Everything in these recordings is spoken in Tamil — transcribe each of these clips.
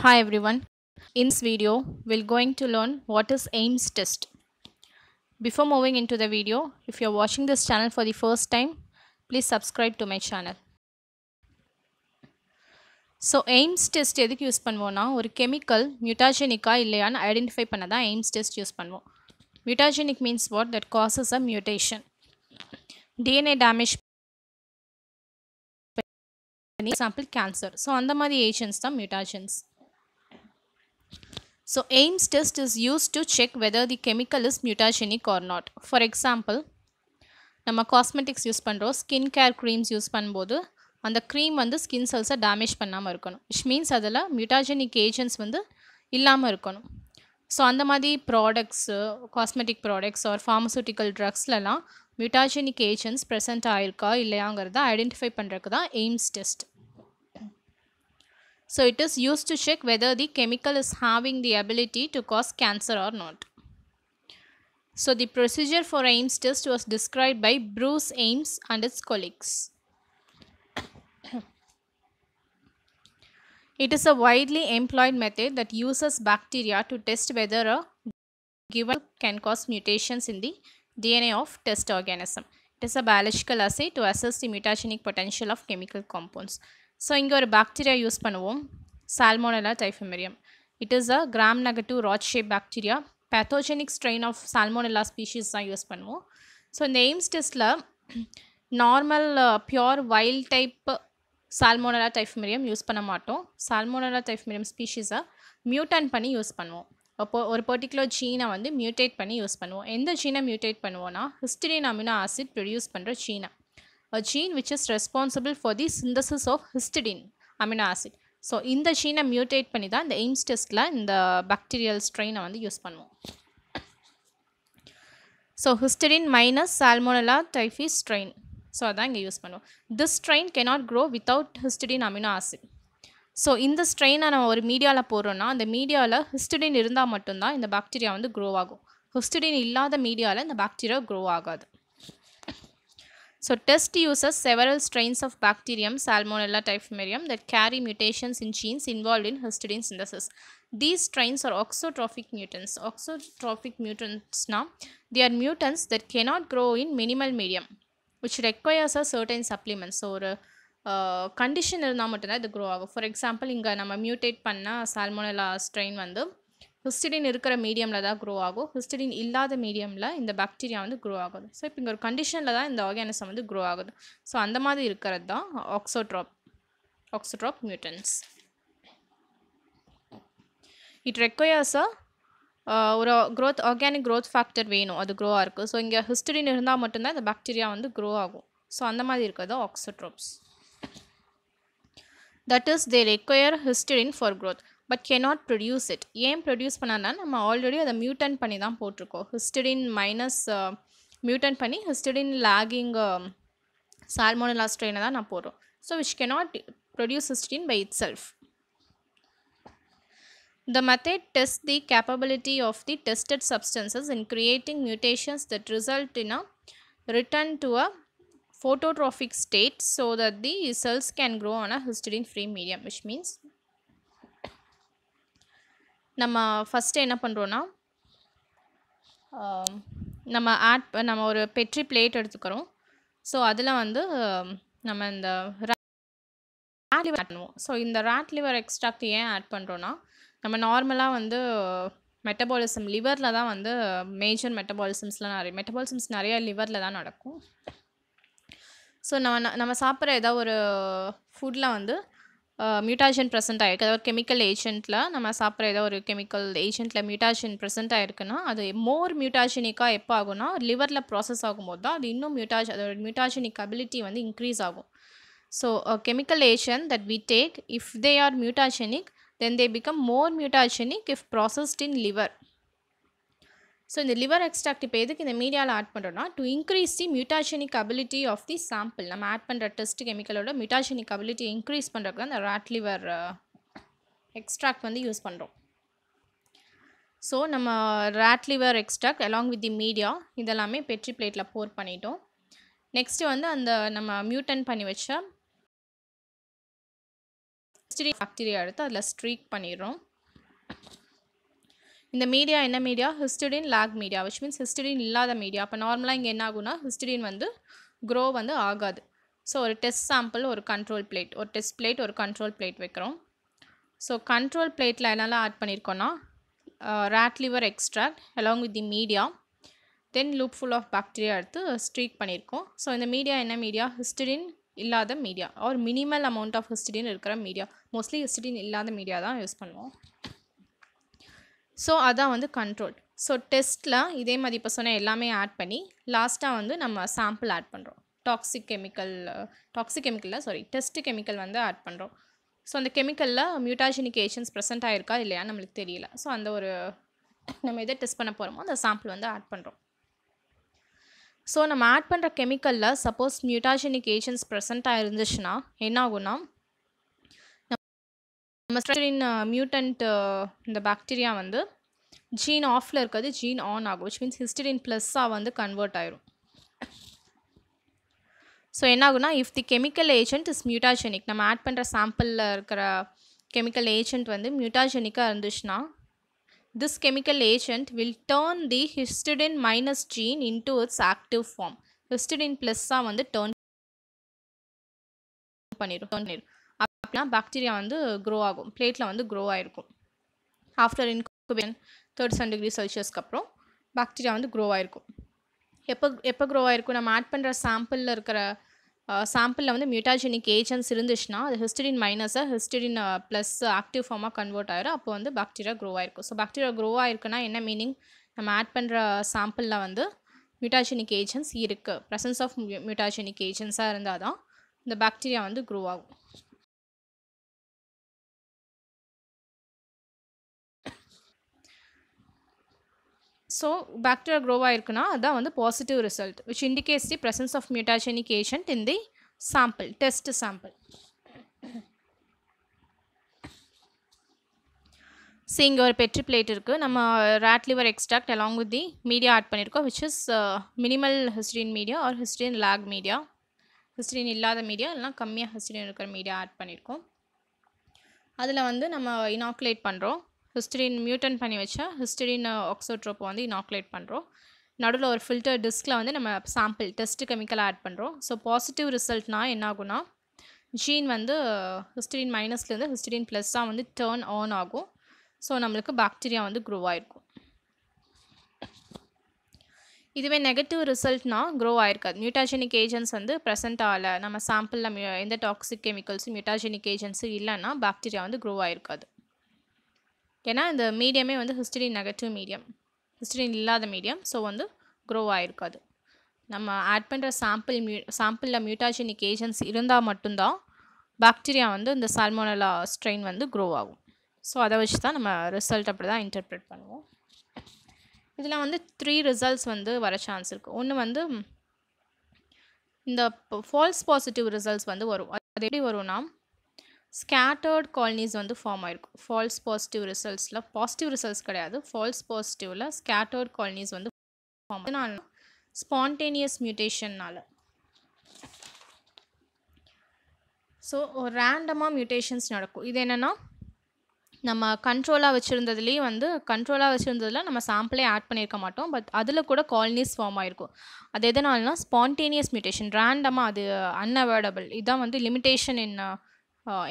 Hi everyone. In this video, we're going to learn what is AIMS test. Before moving into the video, if you're watching this channel for the first time, please subscribe to my channel. So AIMS test is use panvona or chemical mutagenic identify panada AIMS test use panvo. Mutagenic means what that causes a mutation. DNA damage example cancer. So on the agents the mutagens. So Ames test is used to check whether the chemical is mutagenic or not. For example, நம்ம காஸ்மெட்டிக்ஸ் யூஸ் பண்ணுறோம் ஸ்கின் கேர் க்ரீம்ஸ் யூஸ் பண்ணும்போது அந்த க்ரீம் வந்து ஸ்கின் cells டேமேஜ் பண்ணாமல் இருக்கணும் which மீன்ஸ் அதில் mutagenic agents வந்து இல்லாமல் இருக்கணும் ஸோ அந்த மாதிரி products cosmetic products or pharmaceutical ட்ரக்ஸ்லலாம் mutagenic agents ப்ரெசென்ட் ஆயிருக்கா இல்லையாங்கிறத ஐடென்டிஃபை பண்டுக்குதா தான் Ames test So it is used to check whether the chemical is having the ability to cause cancer or not. So the procedure for Ames test was described by Bruce Ames and his colleagues. it is a widely employed method that uses bacteria to test whether a given can cause mutations in the DNA of test organism. It is a biological assay to assess the mutagenic potential of chemical compounds. So இங்கே ஒரு பாக்டீரியா யூஸ் பண்ணுவோம் Salmonella typhimurium it is a gram negative rod shape bacteria pathogenic strain of Salmonella species தான் யூஸ் பண்ணுவோம் ஸோ இந்த எய்ம்ஸ் டெஸ்ட்டில் normal pure wild type Salmonella typhimurium use பண்ண மாட்டோம் சால்மோனலா டைஃபமெரியம் ஸ்பீஷீஸை மியூட்டன் பண்ணி யூஸ் பண்ணுவோம் அப்போது ஒரு பர்டிகுலர் ஜீனை வந்து மியூட்டேட் பண்ணி யூஸ் பண்ணுவோம் எந்த ஜீனை மியூட்டேட் பண்ணுவோன்னா ஹிஸ்டரின் அமினோ ஆசிட் ப்ரொடியூஸ் பண்ணுற ஜீனை a gene which is responsible for the synthesis of histidine amino acid so இந்த ஜீனை மியூட்டேட் பண்ணி தான் இந்த எய்ம்ஸ் டெஸ்ட்டில் இந்த பாக்டீரியல் ஸ்ட்ரெயினை வந்து யூஸ் பண்ணுவோம் so histidine minus Salmonella typhi strain so அதான் இங்கே யூஸ் பண்ணுவோம் this strain cannot grow without histidine amino acid so இந்த ஸ்ட்ரெயினை நம்ம ஒரு மீடியாவில் போடுறோன்னா அந்த மீடியாவில் ஹிஸ்டடின் இருந்தால் மட்டும்தான் இந்த பாக்டீரியா வந்து க்ரோ ஆகும் ஹிஸ்டடின் இல்லாத மீடியாவில் இந்த பாக்டீரியா க்ரோ ஆகாது So test uses several strains of bacterium Salmonella typhimerium that carry mutations in genes involved in histidine synthesis. These strains are oxotrophic mutants. Oxotrophic mutants now, they are mutants that cannot grow in minimal medium which requires a certain supplement. So uh, condition இருந்தால் மட்டும்தான் இது க்ரோ ஆகும் ஃபார் எக்ஸாம்பிள் இங்கே நம்ம மியூட்டேட் பண்ணால் சால்மோனலா ஸ்ட்ரெயின் வந்து ஹிஸ்டிடின் இருக்கிற மீடியமில் தான் க்ரோ ஆகும் ஹிஸ்டிடின் இல்லாத மீடியமில் இந்த பாக்டீரியா வந்து க்ரோ ஆகுது ஸோ இப்போ இங்கே ஒரு கண்டிஷனில் தான் இந்த ஆர்கானிசம் வந்து க்ரோ ஆகுது ஸோ அந்த மாதிரி இருக்கிறது தான் auxotroph auxotroph mutants it requires ஒரு க்ரோத் ஆர்கானிக் க்ரோத் ஃபேக்டர் வேணும் அது க்ரோவாக இருக்குது ஸோ இங்கே ஹிஸ்டரின் இருந்தால் மட்டும்தான் இந்த பாக்டீரியா வந்து க்ரோ ஆகும் ஸோ அந்த மாதிரி இருக்கிறது auxotrophs that is they require histidine for growth but cannot produce it ஏன் ப்ரொடியூஸ் பண்ணான்னா நம்ம ஆல்ரெடி அதை மியூட்டன் பண்ணி தான் போட்டிருக்கோம் ஹிஸ்டடின் மைனஸ் மியூட்டன் பண்ணி ஹிஸ்டடின் லாகிங் சால்மோனலா ஸ்ட்ரெயினை தான் நான் போடுறோம் so which cannot produce histidine by itself The method tests the capability of the tested substances in creating mutations that result in a return to a phototrophic state so that the cells can grow on a histidine free medium which means நம்ம ஃபஸ்ட்டு என்ன பண்ணுறோன்னா நம்ம ஆட் நம்ம ஒரு பெட்ரி பிளேட் எடுத்துக்கிறோம் ஸோ அதில் வந்து நம்ம இந்த ராட் லிவர் பண்ணுவோம் ஸோ இந்த ரேட் லிவர் எக்ஸ்ட்ராக்ட் ஏன் ஆட் பண்ணுறோன்னா நம்ம நார்மலாக வந்து மெட்டபாலிசம் லிவரில் தான் வந்து மேஜர் மெட்டபாலிசம்ஸ்லாம் நிறைய மெட்டபாலிசம்ஸ் நிறையா லிவரில் தான் நடக்கும் ஸோ நம்ம நம்ம சாப்பிட்ற ஏதாவது ஒரு ஃபுட்டில் வந்து మ్యూటాజన్ ப்ரெசென்ட் అయ్యాక அதாவது கெமிக்கல் ஏஜென்ட்டில் நம்ம சாப்பிட்ற ஏதோ ஒரு கெமிக்கல் ஏஜென்ட்டில் மியூட்டாஷன் ப்ரெசென்ட் ஆகிருக்குன்னா அது மோர் மியூட்டாஷனிக்காக எப்போ ஆகும்னா லிவரில் ப்ராசஸ் ஆகும்போது தான் அது இன்னும் மியூட்டாஜ் அதோட மியூட்டாஜனிக் அபிலிட்டி வந்து இன்க்ரீஸ் ஆகும் so chemical agents that we take if they are mutagenic then they become more mutagenic if processed in liver so இந்த லிவர் எக்ஸ்ட்ராக்ட் இப்போ எதுக்கு இந்த மீடியாவில் ஆட் பண்ணுறோன்னா to increase the mutagenic ability of the sample நம்ம ஆட் பண்ணுற டெஸ்ட் கெமிக்கலோட மியூட்டாஜெனிக் அபிலிட்டி இன்க்ரீஸ் பண்ணுறதுக்கு அந்த ராட் லிவர் எக்ஸ்ட்ராக்ட் வந்து யூஸ் பண்ணுறோம் ஸோ நம்ம rat liver extract along with the media இதெல்லாமே பெட்ரி பிளேட்டில் போர் பண்ணிட்டோம் நெக்ஸ்ட்டு வந்து அந்த நம்ம மியூட்டன் பண்ணி வச்ச பாக்டீரியா எடுத்து அதில் ஸ்ட்ரீக் பண்ணிடுறோம் இந்த மீடியா என்ன media histidine lack media which means histidine இல்லாத மீடியா அப்போ நார்மலாக இங்கே என்ன ஆகுனா ஹிஸ்டடின் வந்து க்ரோ வந்து ஆகாது ஸோ ஒரு டெஸ்ட் சாம்பிள் ஒரு கண்ட்ரோல் பிளேட் ஒரு டெஸ்ட் பிளேட் ஒரு கண்ட்ரோல் பிளேட் வைக்கிறோம் ஸோ கண்ட்ரோல் பிளேட்டில் என்னெல்லாம் ஆட் பண்ணியிருக்கோன்னா rat liver extract along with the media then loop full of bacteria எடுத்து ஸ்ட்ரீக் பண்ணியிருக்கோம் ஸோ இந்த மீடியா என்ன மீடியா ஹிஸ்டடின் இல்லாத மீடியா ஒரு மினிமல் அமௌண்ட் ஆஃப் ஹிஸ்டிடின் இருக்கிற மீடியா மோஸ்ட்லி ஹிஸ்டடின் இல்லாத மீடியா தான் யூஸ் பண்ணுவோம் ஸோ அதான் வந்து கண்ட்ரோல் ஸோ டெஸ்ட்டில் இதே மாதிரி இப்போ சொன்ன எல்லாமே ஆட் பண்ணி லாஸ்ட்டாக வந்து நம்ம சாம்பிள் ஆட் பண்ணுறோம் டாக்ஸிக் கெமிக்கல் டாக்ஸிக் கெமிக்கலில் சாரி டெஸ்ட் கெமிக்கல் வந்து ஆட் பண்ணுறோம் ஸோ அந்த கெமிக்கலில் மியூட்டாஜினிக் ஏஷன்ஸ் ப்ரெசென்ட் ஆகிருக்கா இல்லையா நம்மளுக்கு தெரியல ஸோ அந்த ஒரு நம்ம எதை டெஸ்ட் பண்ண போகிறோமோ அந்த சாம்பிள் வந்து ஆட் பண்ணுறோம் ஸோ நம்ம ஆட் பண்ணுற கெமிக்கலில் சப்போஸ் மியூட்டாஜெனிக் ஏஜென்ட்ஸ் ப்ரெசென்ட்டாக இருந்துச்சுன்னா என்ன ஆகும்னா மஸ்டரின் மியூட்டன்ட் uh, uh, இந்த பாக்டீரியா வந்து ஜீன் ஆஃபில் இருக்கிறது ஜீன் ஆன் ஆகும் விச் மீன்ஸ் ஹிஸ்டரின் ப்ளஸ்ஸாக வந்து கன்வெர்ட் ஆயிரும் ஸோ என்ன ஆகுனா if the chemical agent is mutagenic நம்ம ஆட் பண்ணுற சாம்பிளில் இருக்கிற கெமிக்கல் ஏஜென்ட் வந்து மியூட்டாஜெனிக்காக இருந்துச்சுன்னா this chemical agent will turn the histidine minus gene to its active form histidine ப்ளஸ்ஸாக வந்து டேர்ன் பண்ணிடும் டேர்ன் பண்ணிடும் அப்படின்னா பாக்டீரியா வந்து க்ரோ ஆகும் பிளேட்டில் வந்து க்ரோ ஆகிருக்கும் after incubation thirty seven degree செல்சியஸ்க்கு அப்புறம் பாக்டீரியா வந்து க்ரோ ஆகிருக்கும் எப்போ எப்போ க்ரோ ஆகிருக்கும் நம்ம ஆட் பண்ணுற சாம்பிளில் இருக்கிற சாம்பிளில் வந்து மியூட்டாஜெனிக் ஏஜென்ட்ஸ் இருந்துச்சுன்னா அது ஹிஸ்டரின் மைனஸை ஹிஸ்டரின் ப்ளஸ் ஆக்டிவ் ஃபார்மாக கன்வெர்ட் ஆகிரும் அப்போ வந்து பாக்டீரியா க்ரோ ஆகிருக்கும் ஸோ பாக்டீரியா க்ரோ ஆகிருக்குன்னா என்ன மீனிங் நம்ம ஆட் பண்ணுற சாம்பிளில் வந்து மியூட்டாஜெனிக் ஏஜென்ட்ஸ் இருக்குது ப்ரெசன்ஸ் ஆஃப் மியூட்டாஜெனிக் ஏஜென்ட்ஸாக இருந்தால் தான் இந்த பாக்டீரியா வந்து க்ரோ ஆகும் ஸோ பாக்டீரியா க்ரோவ் ஆயிருக்குன்னா அதுதான் வந்து positive result which indicates the presence of mutagenic agent in the sample test sample so இங்கே ஒரு பெட்ரி பிளேட் இருக்குது நம்ம rat liver extract along with the media add பண்ணியிருக்கோம் which is minimal histidine media or histidine lack media histidine இல்லாத மீடியா இல்லைனா கம்மியாக ஹிஸ்ட்ரின் இருக்கிற மீடியா ஆட் பண்ணியிருக்கோம் அதில் வந்து நம்ம இனாக்குலேட் பண்ணுறோம் ஹிஸ்டரின் மியூட்டன் பண்ணி வச்சா ஹிஸ்டரின் ஆக்சோட்ரோப் வந்து இனாக்குலேட் பண்ணுறோம் நடுவில் ஒரு ஃபில்டர் டிஸ்கில் வந்து நம்ம சாம்பிள் டெஸ்ட் கெமிக்கலாக ஆட் பண்ணுறோம் ஸோ பாசிட்டிவ் ரிசல்ட்னா என்ன ஆகுனா ஜீன் வந்து ஹிஸ்டரின் மைனஸ்லேருந்து ஹிஸ்டரின் ப்ளஸ்ஸாக வந்து டேர்ன் ஆன் ஆகும் ஸோ நம்மளுக்கு பாக்டீரியா வந்து க்ரோ ஆகிருக்கும் இதுவே நெகட்டிவ் ரிசல்ட்னா க்ரோ ஆயிருக்காது மியூட்டாஜெனிக் ஏஜென்ட்ஸ் வந்து ப்ரெசென்ட் ஆகலை நம்ம சாம்பிளில் எந்த டாக்ஸிக் கெமிக்கல்ஸும் மியூட்டாஜெனிக் ஏஜென்ட்ஸும் இல்லைன்னா பாக்டீரியா வந்து க்ரோ ஆயிருக்காது ஏன்னா இந்த மீடியமே வந்து ஹிஸ்டரின் நெகட்டிவ் மீடியம் ஹிஸ்டரின் இல்லாத மீடியம் ஸோ வந்து க்ரோ ஆகிருக்காது நம்ம ஆட் பண்ணுற சாம்பிள் மியூ சாம்பிளில் மியூட்டாஜினிக் ஏஜென்ட்ஸ் இருந்தால் மட்டும்தான் பாக்டீரியா வந்து இந்த சால்மோனலா ஸ்ட்ரெயின் வந்து க்ரோ ஆகும் ஸோ அதை வச்சு தான் நம்ம ரிசல்ட் அப்படி தான் இன்டர்ப்ரெட் பண்ணுவோம் இதில் வந்து த்ரீ ரிசல்ட்ஸ் வந்து வர சான்ஸ் இருக்குது ஒன்று வந்து இந்த ஃபால்ஸ் பாசிட்டிவ் ரிசல்ட்ஸ் வந்து வரும் அது எப்படி வரும்னா ஸ்கேட்டர்ட் காலனிஸ் வந்து ஃபார்ம் ஆயிருக்கும் ஃபால்ஸ் பாசிட்டிவ் ரிசல்ட்ஸில் பாசிட்டிவ் ரிசல்ட்ஸ் கிடையாது ஃபால்ஸ் பாசிட்டிவில் ஸ்கேட்டர்ட் காலனிஸ் வந்து ஃபார்ம் ஸ்பான்டேனியஸ் மியூட்டேஷன்னால் ஸோ ரேண்டமாக மியூட்டேஷன்ஸ் நடக்கும் இது என்னென்னா நம்ம கண்ட்ரோலாக வச்சுருந்ததுலேயும் வந்து கண்ட்ரோலாக வச்சுருந்ததில் நம்ம சாம்பிளே ஆட் பண்ணியிருக்க மாட்டோம் பட் அதில் கூட காலனிஸ் ஃபார்ம் ஆயிருக்கும் அது எதனால்னா ஸ்பான்டேனியஸ் மியூட்டேஷன் ரேண்டமாக அது அன்அவாய்டபிள் இதுதான் வந்து limitation in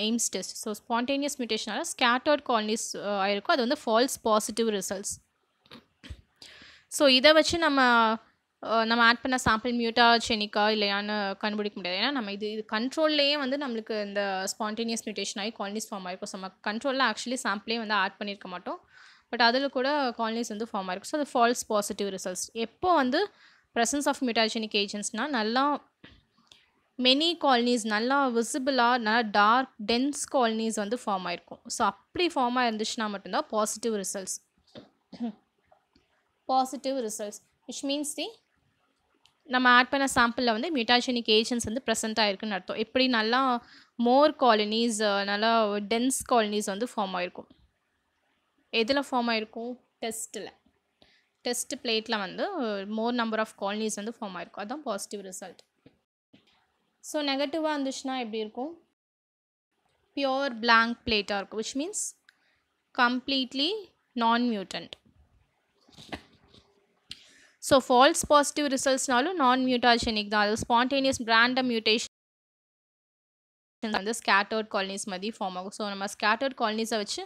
Ames test so spontaneous மியூட்டேஷனால் ஸ்கேட்டர்ட் காலனிஸ் ஆயிருக்கும் அது வந்து ஃபால்ஸ் பாசிட்டிவ் ரிசல்ட்ஸ் ஸோ இதை வச்சு நம்ம நம்ம ஆட் பண்ண சாம்பிள் மியூட்டா செனிக்கா இல்லையான்னு கண்டுபிடிக்க முடியாது ஏன்னா நம்ம இது இது கண்ட்ரோல்லையே வந்து நம்மளுக்கு இந்த ஸ்பான்டேனியஸ் மியூட்டேஷன் ஆகி காலனிஸ் ஃபார்ம் ஆகிருக்கும் ஸோ நம்ம கண்ட்ரோலில் ஆக்சுவலி சாம்பிளே வந்து ஆட் பண்ணியிருக்க மாட்டோம் பட் அதில் கூட காலனிஸ் வந்து ஃபார்ம் ஆகிருக்கும் ஸோ அது ஃபால்ஸ் பாசிட்டிவ் ரிசல்ட்ஸ் எப்போ வந்து ப்ரெசன்ஸ் ஆஃப் மியூட்டாஜெனிக் ஏஜென்ட்ஸ்னால் நல்லா மெனி காலனிஸ் நல்லா விசிபிளாக நல்லா டார்க் டென்ஸ் காலனிஸ் வந்து ஃபார்ம் ஆகிருக்கும் ஸோ அப்படி ஃபார்ம் ஆயிருந்துச்சுன்னா மட்டும்தான் positive results positive results which means the நம்ம ஆட் பண்ண சாம்பிளில் வந்து மியூட்டாஜெனிக் ஏஜென்ட்ஸ் வந்து ப்ரெசென்ட் ஆகிருக்குன்னு அர்த்தம் எப்படி நல்லா மோர் காலனிஸ் நல்லா டென்ஸ் காலனிஸ் வந்து ஃபார்ம் ஆகிருக்கும் எதில் ஃபார்ம் ஆயிருக்கும் டெஸ்ட்டில் டெஸ்ட் பிளேட்டில் வந்து மோர் நம்பர் ஆஃப் காலனிஸ் வந்து ஃபார்ம் ஆகிருக்கும் அதுதான் பாசிட்டிவ் ரிசல்ட் ஸோ நெகட்டிவாக இருந்துச்சுன்னா எப்படி இருக்கும் பியோர் பிளாங்க் பிளேட்டாக இருக்கும் which means completely non mutant so false positive ரிசல்ட்ஸ்னாலும் நான் மியூட்டாஜெனிக் தான் அது ஸ்பான்டேனியஸ் பிராண்டம் மியூட்டேஷன் வந்து ஸ்கேட்டர்ட் காலனிஸ் மாதிரி ஃபார்ம் ஆகும் ஸோ நம்ம ஸ்கேட்டர்ட் காலனிஸை வச்சு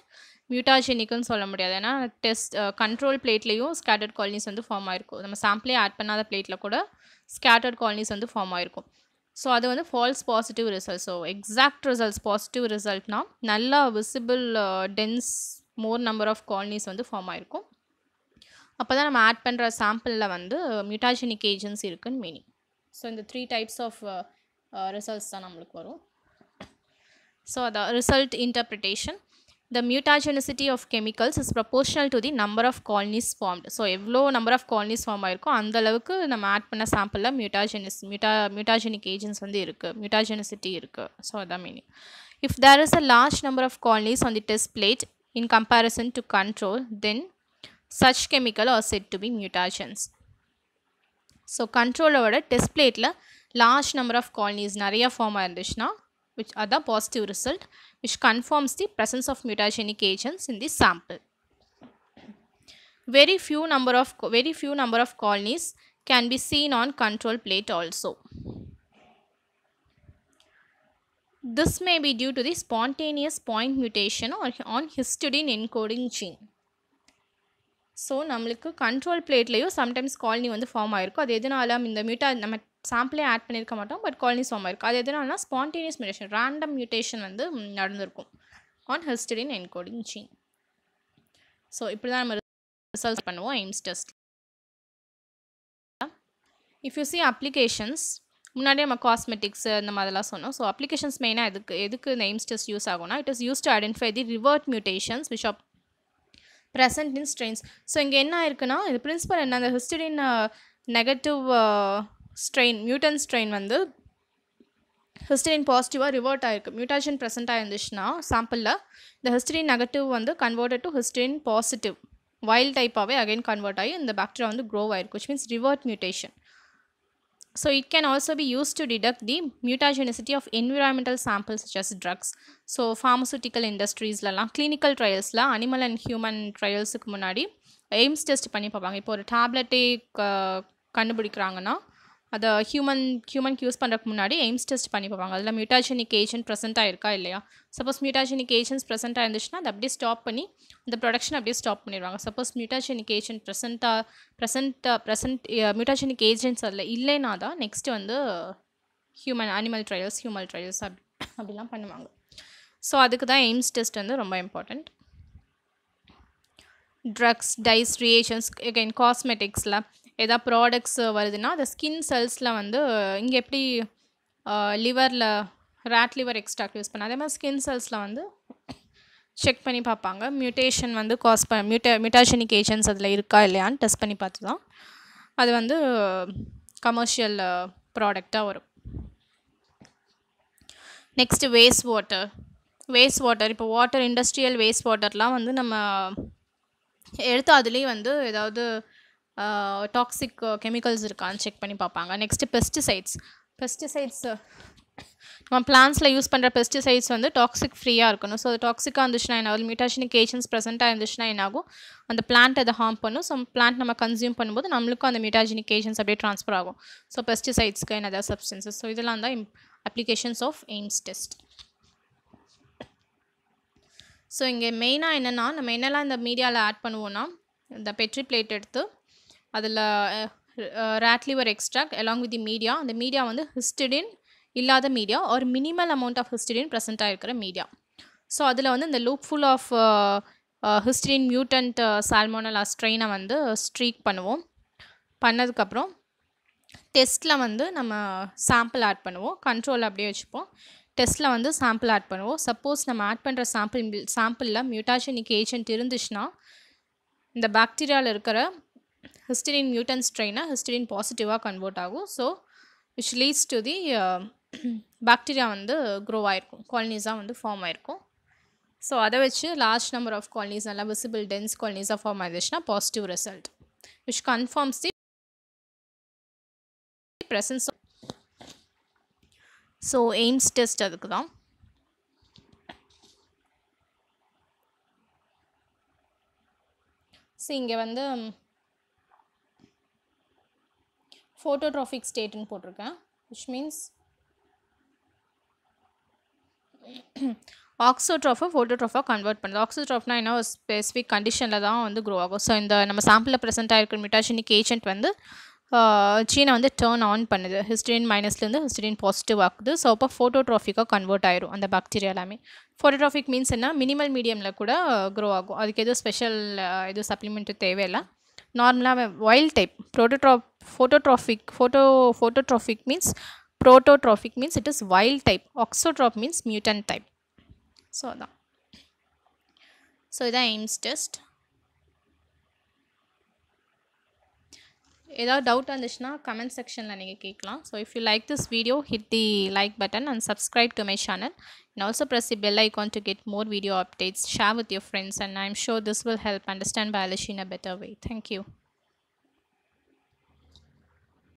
மியூட்டாஜெனிக்குன்னு சொல்ல முடியாது ஏன்னா டெஸ்ட் கண்ட்ரோல் பிளேட்லேயும் ஸ்கேட்டர்ட் காலனிஸ் வந்து ஃபார்ம் ஆயிருக்கும் நம்ம சாம்பிளே ஆட் பண்ணாத பிளேட்டில் கூட ஸ்கேட்டர்ட் காலனிஸ் வந்து ஃபார்ம் ஆயிருக்கும் ஸோ அது வந்து false positive result so exact results positive ரிசல்ட்னா நல்லா visible dense more number of colonies வந்து ஃபார்ம் ஆயிருக்கும் அப்போ தான் நம்ம ஆட் பண்ணுற சாம்பிளில் வந்து மியூட்டாஜினிக் uh, ஏஜென்ஸ் இருக்குன்னு மீனிங் ஸோ இந்த த்ரீ டைப்ஸ் ஆஃப் ரிசல்ட்ஸ் தான் நம்மளுக்கு வரும் ஸோ அதான் result interpretation the mutagenicity of chemicals is proportional to the number of colonies formed so எவ்வளோ நம்பர் ஆஃப் காலனிஸ் ஃபார்ம் ஆயிருக்கோ அந்தளவுக்கு நம்ம ஆட் பண்ண சாம்பிளில் மியூட்டாஜெனிஸ் மியூட்டா மியூட்டாஜெனிக் ஏஜென்ட்ஸ் வந்து இருக்குது மியூட்டாஜெனிசிட்டி இருக்குது ஸோ அதான் meaning if there is a large number of colonies on the test plate in comparison to control then such chemical are said to be mutagens so கண்ட்ரோலோட டெஸ்ட் பிளேட்டில் லார்ஜ் நம்பர் ஆஃப் காலனிஸ் நிறையா ஃபார்மாக இருந்துச்சுன்னா which are the positive result which confirms the presence of mutagenic agents in the sample. Very few number of very few number of colonies can be seen on control plate also. This may be due to the spontaneous point mutation or on histidine encoding gene. So நம்மளுக்கு கண்ட்ரோல் sometimes colony காலனி வந்து ஃபார்ம் ஆகிருக்கும் அது எதனால இந்த மியூட்டா நம்ம சாம்பிளே ஆட் பண்ணியிருக்க மாட்டோம் பட் காலனி ஃபார்ம் ஆயிருக்கும் அது எதனால்னா ஸ்பான்டேனியஸ் மியூட்டேஷன் ரேண்டம் மியூட்டேஷன் வந்து நடந்திருக்கும் on histidine encoding gene so இப்படி தான் நம்ம ரிசல்ட் பண்ணுவோம் Ames test if you see applications முன்னாடியே நம்ம காஸ்மெட்டிக்ஸ் அந்த மாதிரிலாம் சொன்னோம் ஸோ அப்ளிகேஷன்ஸ் மெயினாக எதுக்கு எதுக்கு இந்த எய்ம்ஸ் டெஸ்ட் யூஸ் ஆகும்னா it is used to identify the revert mutations which are present in strains so இங்கே என்ன ஆயிருக்குன்னா இது பிரின்சிபல் என்ன அந்த histidine negative strain mutant strain வந்து ஹிஸ்டரின் பாசிட்டிவாக ரிவர்ட் ஆகிருக்கு மியூட்டேஷன் ப்ரெசென்ட்டாக இருந்துச்சுன்னா சாம்பிளில் இந்த ஹிஸ்டரின் நெகட்டிவ் வந்து converted to histidine positive wild டைப்பாகவே அகைன் கன்வெர்ட் ஆகி இந்த பாக்டீரியா வந்து க்ரோ ஆயிருக்கு which means revert mutation so it can also be used to deduct the mutagenicity of environmental samples such drugs so So இண்டஸ்ட்ரீஸ்லலாம் industries ட்ரையல்ஸில் அனிமல் அண்ட் ஹியூமன் animal முன்னாடி எய்ம்ஸ் டெஸ்ட் பண்ணி பார்ப்பாங்க இப்போ ஒரு டேப்லெட்டே கண்டுபிடிக்கிறாங்கன்னா அதை ஹியூமன் ஹியூமனுக்கு யூஸ் பண்ணுறதுக்கு முன்னாடி எய்ம்ஸ் டெஸ்ட் பண்ணி பார்ப்பாங்க அதில் மியூட்டாஜினிக் ஏஜென்ட் ப்ரெசென்ட்டாக இருக்கா இல்லையா சப்போஸ் மியூட்டாஜினிக் ஏஜென்ட்ஸ் ப்ரெசென்ட்டாக இருந்துச்சுன்னா அதை அப்படியே ஸ்டாப் பண்ணி அந்த ப்ரொடக்ஷன் அப்படியே ஸ்டாப் பண்ணிடுவாங்க சப்போஸ் மியூட்டாஜினிக் ஏஜென்ட் ப்ரெசென்ட்டாக ப்ரெசென்ட்டாக ப்ரெசென்ட் மியூட்டாஜினிக் ஏஜென்ட்ஸ் அதில் இல்லைனா தான் நெக்ஸ்ட்டு வந்து human animal trials human trials அப்படி அப்படிலாம் பண்ணுவாங்க ஸோ அதுக்கு தான் எய்ம்ஸ் டெஸ்ட் வந்து ரொம்ப important drugs dyes reactions again காஸ்மெட்டிக்ஸில் எதா ப்ராடக்ட்ஸ் வருதுன்னா அந்த ஸ்கின் செல்ஸில் வந்து இங்கே எப்படி லிவரில் ரேட் லிவர் எக்ஸ்ட்ராக்ட் யூஸ் பண்ண அதே மாதிரி ஸ்கின் செல்ஸில் வந்து செக் பண்ணி பார்ப்பாங்க மியூட்டேஷன் வந்து காஸ் ப மியூட்டே மியூட்டாஷனிக் ஏஜென்ட்ஸ் அதில் இருக்கா இல்லையான்னு டெஸ்ட் பண்ணி பார்த்து தான் அது வந்து கமர்ஷியல் ப்ராடக்டாக வரும் next waste water waste water இப்போ வாட்டர் இண்டஸ்ட்ரியல் வேஸ்ட் வாட்டர்லாம் வந்து நம்ம எடுத்து அதுலேயும் வந்து ஏதாவது டாக்ஸிக் கெமிக்கல்ஸ் இருக்கான்னு செக் பண்ணி பார்ப்பாங்க நெக்ஸ்ட்டு பெஸ்டிசைட்ஸ் பெஸ்டிசைட்ஸ் நம்ம பிளான்ஸில் யூஸ் பண்ணுற பெஸ்டிசைட்ஸ் வந்து டாக்ஸிக் ஃப்ரீயாக இருக்கணும் ஸோ டாக்ஸிக்காக இருந்துச்சுன்னா என்ன ஆகும் மியூட்டாஷனிக் ஏஷன்ஸ் ப்ரெசென்ட்டாக இருந்துச்சுன்னா என்ன ஆகும் அந்த பிளான்ட் அதை ஹார்ம் பண்ணும் ஸோ பிளான்ட் நம்ம கன்சியூம் பண்ணும்போது நம்மளுக்கும் அந்த மியூட்டாஜினிக் ஏஜென்ஸ் அப்படியே ட்ரான்ஸ்ஃபர் ஆகும் ஸோ பெஸ்டிசைட்ஸ்க்கு என்ன சப்ஸ்டன்சஸ் ஸோ இதெல்லாம் தான் applications of Ames test so இங்கே மெயினாக என்னென்னா நம்ம என்னெல்லாம் இந்த மீடியாவில் ஆட் பண்ணுவோன்னா இந்த பெட்ரி பிளேட் எடுத்து அதில் rat liver extract extract along with the media அந்த மீடியா வந்து ஹிஸ்டிடின் இல்லாத மீடியா ஒரு minimal amount of histidine present இருக்கிற மீடியா ஸோ அதில் வந்து இந்த loop full of histidine mutant Salmonella ஸ்ட்ரெயினை வந்து ஸ்ட்ரீக் பண்ணுவோம் பண்ணதுக்கப்புறம் டெஸ்ட்டில் வந்து நம்ம சாம்பிள் ஆட் பண்ணுவோம் கண்ட்ரோல் அப்படியே வச்சுப்போம் டெஸ்ட்டில் வந்து சாம்பிள் ஆட் பண்ணுவோம் சப்போஸ் நம்ம ஆட் பண்ணுற சாம்பிள் சாம்பிளில் மியூட்டாஜெனிக் ஏஜென்ட் இருந்துச்சுன்னா இந்த பாக்டீரியாவில் இருக்கிற ஹிஸ்டிரின் மியூட்டன் ஸ்ட்ரெயினாக ஹிஸ்டிரின் பாசிட்டிவாக கன்வெர்ட் ஆகும் so which leads to the bacteria வந்து க்ரோ ஆகிருக்கும் காலனிஸாக வந்து ஃபார்ம் ஆகிருக்கும் ஸோ அதை வச்சு லார்ஜ் நம்பர் ஆஃப் காலனிஸ் நல்லா விசிபிள் டென்ஸ் காலனிஸாக ஃபார்ம் ஆகிடுச்சுன்னா positive result which confirms the presence so Ames test அதுக்கு தான் ஸோ இங்கே வந்து ஃபோட்டோட்ராஃபிக் ஸ்டேட்டுன்னு போட்டிருக்கேன் விச் மீன்ஸ் ஆக்சோட்ராஃபை ஃபோட்டோட்ராஃபாக கன்வெர்ட் பண்ணுது ஆக்சோட்ராஃப்னா என்ன ஒரு ஸ்பெசிஃபிக் கண்டிஷனில் தான் வந்து க்ரோ ஆகும் ஸோ இந்த நம்ம சாம்பிளில் ப்ரெசென்ட் ஆகிருக்கிற மிட்டாஷினிக் ஏஜென்ட் வந்து சீனை வந்து டேர்ன் ஆன் பண்ணுது ஹிஸ்டரின் மைனஸ்லேருந்து ஹிஸ்டரின் பாசிட்டிவ் ஆகுது ஸோ அப்போ ஃபோட்டோட்ராஃபிக்காக கன்வெர்ட் ஆயிரும் அந்த பாக்டீரியா எல்லாமே ஃபோட்டோட்ராஃபிக் மீன்ஸ் என்ன மினிமல் மீடியமில் கூட க்ரோ ஆகும் அதுக்கு எதுவும் ஸ்பெஷல் எதுவும் சப்ளிமெண்ட்டு தேவையில்லை நார்மலாக wild type prototroph phototrophic photo phototrophic means prototrophic means it is wild type auxotroph means mutant type so அதான் ஸோ இதான் எய்ம்ஸ் டெஸ்ட் ஏதாவது டவுட் வந்துச்சுன்னா கமெண்ட் செக்ஷனில் நீங்கள் கேட்கலாம் So if you like this video, hit the like button and subscribe to my channel. and also press the bell icon to get more video updates share with your friends and i'm sure this will help understand biology in a better way thank you